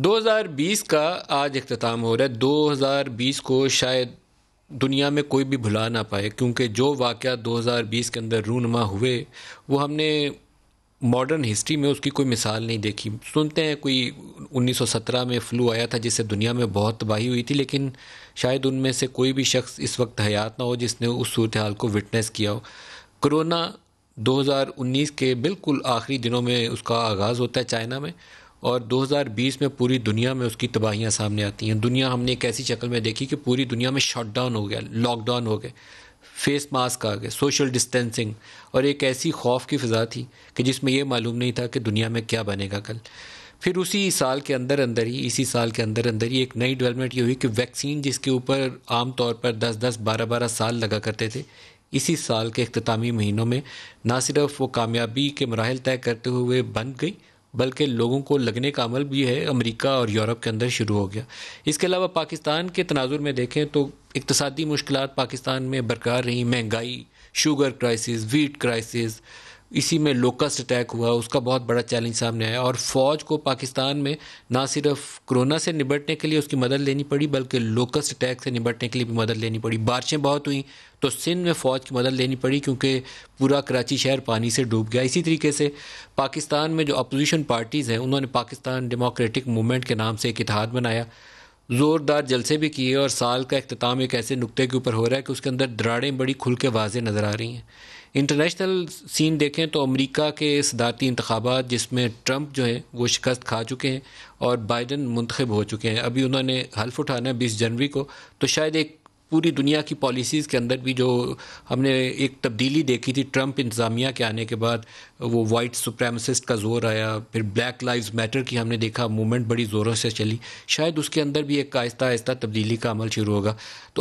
2020 का आज अख्ताम हो रहा है 2020 को शायद दुनिया में कोई भी भुला ना पाए क्योंकि जो वाक़ 2020 के अंदर रूनमा हुए वो हमने मॉडर्न हिस्ट्री में उसकी कोई मिसाल नहीं देखी सुनते हैं कोई 1917 में फ्लू आया था जिससे दुनिया में बहुत तबाही हुई थी लेकिन शायद उनमें से कोई भी शख्स इस वक्त हयात ना हो जिसने उस सूरत हाल को विटनेस किया हो कोरोना 2019 के बिल्कुल आखिरी दिनों में उसका आगाज़ होता है चाइना में और 2020 में पूरी दुनिया में उसकी तबाहियाँ सामने आती हैं दुनिया हमने एक ऐसी शक्ल में देखी कि पूरी दुनिया में शटडाउन हो गया लॉकडाउन हो गए फेस मास्क आ गए सोशल डिस्टेंसिंग और एक ऐसी खौफ की फ़िज़ा थी कि जिसमें यह मालूम नहीं था कि दुनिया में क्या बनेगा कल फिर उसी साल के अंदर अंदर ही इसी साल के अंदर अंदर ही एक नई डेवलपमेंट ये हुई कि वैक्सीन जिसके ऊपर आम तौर पर 10-10, 12-12 साल लगा करते थे इसी साल के अख्तामी महीनों में ना सिर्फ वो कामयाबी के मराहल तय करते हुए बन गई बल्कि लोगों को लगने का अमल भी है अमेरिका और यूरोप के अंदर शुरू हो गया इसके अलावा पाकिस्तान के तनाजुर में देखें तो इकतदी मुश्किल पाकिस्तान में बरकरार रहीं महंगाई शुगर क्राइसिस वीट क्राइसिस इसी में लोकस्ट अटैक हुआ उसका बहुत बड़ा चैलेंज सामने आया और फ़ौज को पाकिस्तान में ना सिर्फ कोरोना से निपटने के लिए उसकी मदद लेनी पड़ी बल्कि लोकस्ट अटैक से निपटने के लिए भी मदद लेनी पड़ी बारिशें बहुत हुई तो सिंध में फ़ौज की मदद लेनी पड़ी क्योंकि पूरा कराची शहर पानी से डूब गया इसी तरीके से पाकिस्तान में जो अपोजिशन पार्टीज़ हैं उन्होंने पाकिस्तान डेमोक्रेटिक मूवमेंट के नाम से एक इतिहाद बनाया ज़ोरदार जलसे भी किए और साल का अख्ताम एक ऐसे नुकते के ऊपर हो रहा है कि उसके अंदर दराड़ें बड़ी खुल के वाजे नज़र आ रही हैं इंटरनेशनल सीन देखें तो अमरीका के सदारती इंतबात जिसमें ट्रंप जो हैं वो शिकस्त खा चुके हैं और बाइडन मंतखब हो चुके हैं अभी उन्होंने हल्फ उठाना है बीस जनवरी को तो शायद एक पूरी दुनिया की पॉलिसीज़ के अंदर भी जो हमने एक तब्दीली देखी थी ट्रंप इंतज़ामिया के आने के बाद वो वाइट सुप्रेमसिस्ट का जोर आया फिर ब्लैक लाइव्स मैटर की हमने देखा मूवमेंट बड़ी ज़ोरों से चली शायद उसके अंदर भी एक आहिस्ता आहिस्ता तब्दीली का अमल शुरू होगा तो